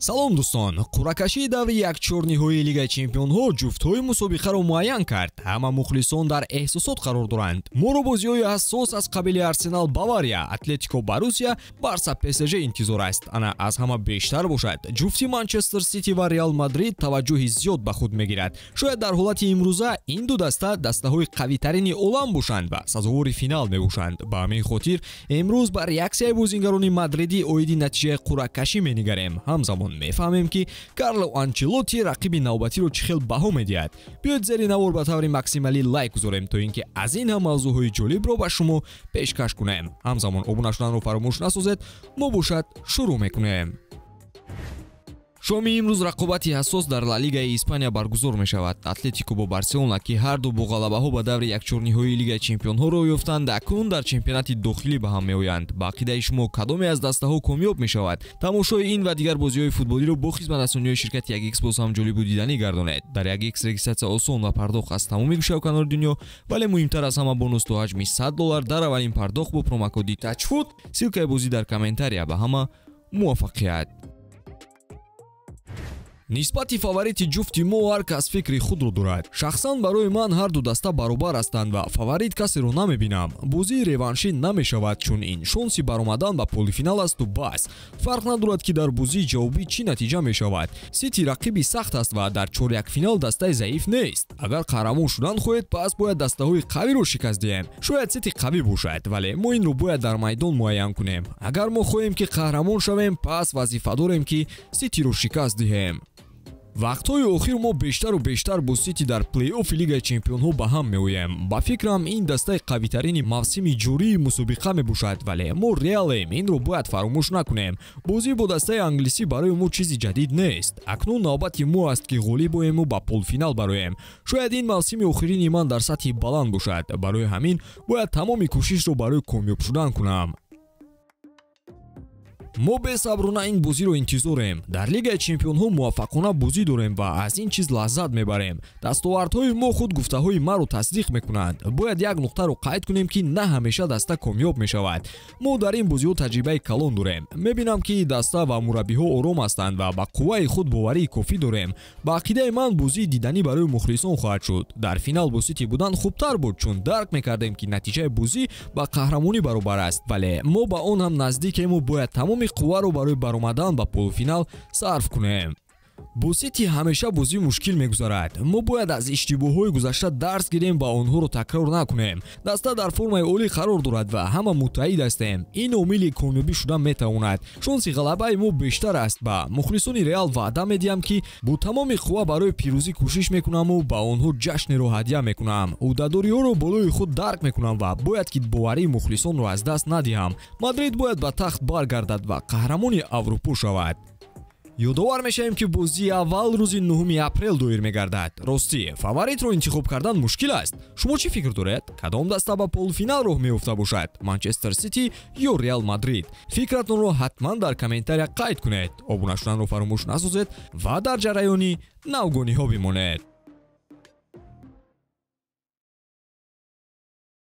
салом дӯстон қуракашии даври якчорниҳои лигаи чемпионҳо ҷуфтҳои мусобиқаро муайян кард ҳама мухлисон дар эҳсосот қарор доранд моро бозиҳои ҳассос аз қабили арсенал бавария атлетико барусия барса псж интизор аст ана аз ҳама бештар бошад ҷуфти манчестер сити ва реал мадрид таваҷҷӯҳи зиёд ба худ мегирад шояд дар ҳолати имрӯза ин ду даста дастаҳои қавитарини олам бошанд ва сазовори финал мебошанд ба ҳамин хотир имрӯз ба реаксияи бозингарони мадридӣ оиди натиҷаи қуракашӣ менигарем ҳамзамон ҷаҳон мефаҳмем ки карло анчелоти рақиби навбатиро чӣ хел баҳо медиҳад биёед зери навор ба таври максималӣ лайк гузорем то ин ки аз ин ҳам мавзӯъҳои ҷолибро ба шумо пешкаш кунем ҳамзамон обуна шуданро фаромӯш насозед мо бошад шурӯъ мекунем шоми имрӯз рақобати ҳассос дар лалигаи испания баргузор мешавад атлетико бо барселона ки ҳарду бо ғалабаҳо ба даври якчорниҳои лигаи чемпионҳоро ёфтанд акнун дар чемпионати дохилӣ ба ҳам меоянд ба ақидаи шумо кадоме аз дастаҳо комёб мешавад тамошои ин ва дигар бозиҳои футболиро бо хизматрасониҳои ширкати ягиxбос ҳам ҷолибу дидани гардонед дар ягx регистратсия осон ва пардохт аз тамоми гӯшавканори дунё вале муҳимтар аз ҳама бонус то ҳаҷми 100 доллар дар аввалин пардохт бо промокоди тачфуд силкаи бозӣ дар комментария ба ҳама муваффақият нисбати фаворити ҷуфти мо ҳар кас фикри худро дорад шахсан барои ман ҳарду даста баробар ҳастанд ва фаворит касеро намебинам бозии реваншӣ намешавад чун ин шонси баромадан ба полифинал асту бас фарқ надорад ки дар бозии ҷавобӣ чӣ натиҷа мешавад сити рақиби сахт аст ва дар чоряякфинал дастаи заиф нест агар қаҳрамон шудан хоҳед пас бояд дастаҳои қавиро шикаст диҳем шояд сити қавӣ бошад вале мо инро бояд дар майдон муайян кунем агар мо хоҳем ки қаҳрамон шавем пас вазифа дорем ки ситиро шикаст диҳем вақтҳои охир мо бештару бештар бо сити дар плей-оффи лигаи чемпионҳо ба ҳам меоем ба фикрам ин дастаи қавитарини мавсими ҷории мусобиқа мебошад вале мо реалем инро бояд фаромӯш накунем бозӣ бо дастаи англисӣ барои мо чизи ҷадид нест акнун навбати мо аст ки ғолиб оему ба полфинал бароем шояд ин мавсими охирини ман дар сатҳи баланд бошад барои ҳамин бояд тамоми кӯшишро барои комёб шудан кунам мо бесаброна ин бозиро интизорем дар лигаи чемпионҳо муваффақона бозӣ дорем ва аз ин чиз лаззат мебарем дастовардҳои мо худ гуфтаҳои маро тасдиқ мекунанд бояд як нуқтаро қайд кунем ки на ҳамеша даста комёб мешавад мо дар ин бозиҳо таҷрибаи калон дорем мебинам ки даста ва мураббиҳо ором ҳастанд ва ба қувваи худ боварии кофӣ дорем ба ақидаи ман бозии диданӣ барои мухлисон хоҳад шуд дар финал сити будан хубтар буд чун дарк мекардем ки натиҷаи бозӣ ба қаҳрамонӣ баробар аст вале мо ба он ҳам наздикему бояд тамоми қувваро барои баромадан ба полуфинал сарф кунем бо сити ҳамеша бозӣ мушкил мегузарад мо бояд аз иштибоҳҳои гузашта дарс гирем ва онҳоро такрор накунем даста дар формаи олӣ қарор дорад ва ҳама муттаҳид ҳастем ин омили комёбӣ шуда метавонад шонси ғалабаи мо бештар аст ба мухлисони реал ваъда медиҳам ки бо тамоми қувва барои пирӯзӣ кӯшиш мекунаму ба онҳо ҷашнеро ҳадя мекунам ӯҳдадориҳоро болои худ дарк мекунам ва бояд ки боварии мухлисонро аз даст надиҳам мадрид бояд ба тахт баргардад ва қаҳрамони аврупо шавад ёдовар мешавем ки бозии аввал рӯзи нӯ апрел доир мегардад ростӣ фаворитро интихоб кардан мушкил аст шумо чӣ фикр доред кадом даста ба полуфинал роҳ меёфта бошад манчестер сити ё реал мадрид фикратонро ҳатман дар комментария қайд кунед обуна шуданро фаромӯш насозед ва дар ҷараёни навгониҳо бимонед